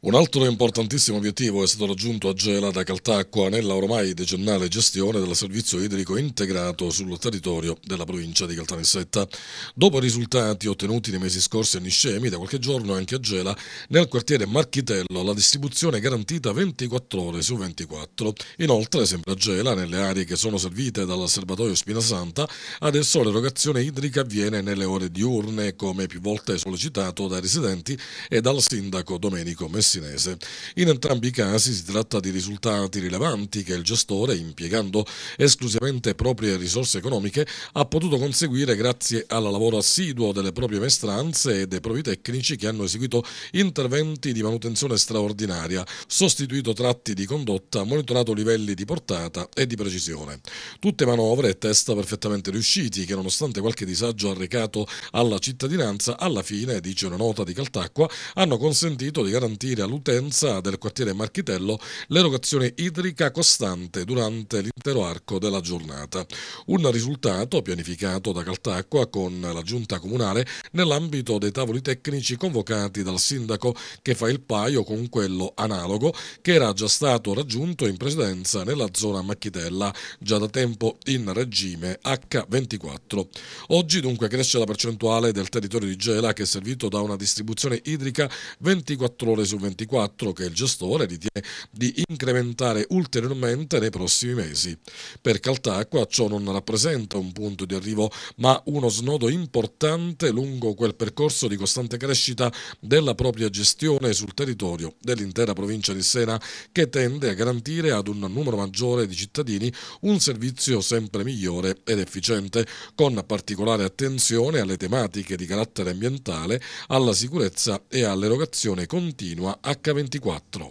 Un altro importantissimo obiettivo è stato raggiunto a Gela da Caltacqua nella ormai decennale gestione del servizio idrico integrato sul territorio della provincia di Caltanissetta. Dopo i risultati ottenuti nei mesi scorsi a Niscemi, da qualche giorno anche a Gela, nel quartiere Marchitello la distribuzione è garantita 24 ore su 24. Inoltre, sempre a Gela, nelle aree che sono servite dal serbatoio Spinasanta, adesso l'erogazione idrica avviene nelle ore diurne, come più volte sollecitato dai residenti e dal sindaco Domenico Messina messinese. In entrambi i casi si tratta di risultati rilevanti che il gestore, impiegando esclusivamente proprie risorse economiche, ha potuto conseguire grazie al lavoro assiduo delle proprie maestranze e dei propri tecnici che hanno eseguito interventi di manutenzione straordinaria, sostituito tratti di condotta, monitorato livelli di portata e di precisione. Tutte manovre e test perfettamente riusciti che nonostante qualche disagio arrecato alla cittadinanza, alla fine, dice una nota di Caltacqua, hanno consentito di garantire garantire all'utenza del quartiere Marchitello l'erogazione idrica costante durante l'intero arco della giornata. Un risultato pianificato da Caltacqua con la giunta comunale nell'ambito dei tavoli tecnici convocati dal sindaco che fa il paio con quello analogo che era già stato raggiunto in precedenza nella zona Macchitella, già da tempo in regime H24. Oggi dunque cresce la percentuale del territorio di Gela che è servito da una distribuzione idrica 24 ore su 24 2024 che il gestore ritiene di incrementare ulteriormente nei prossimi mesi. Per Caltacqua ciò non rappresenta un punto di arrivo ma uno snodo importante lungo quel percorso di costante crescita della propria gestione sul territorio dell'intera provincia di Sena che tende a garantire ad un numero maggiore di cittadini un servizio sempre migliore ed efficiente con particolare attenzione alle tematiche di carattere ambientale, alla sicurezza e all'erogazione continua H24.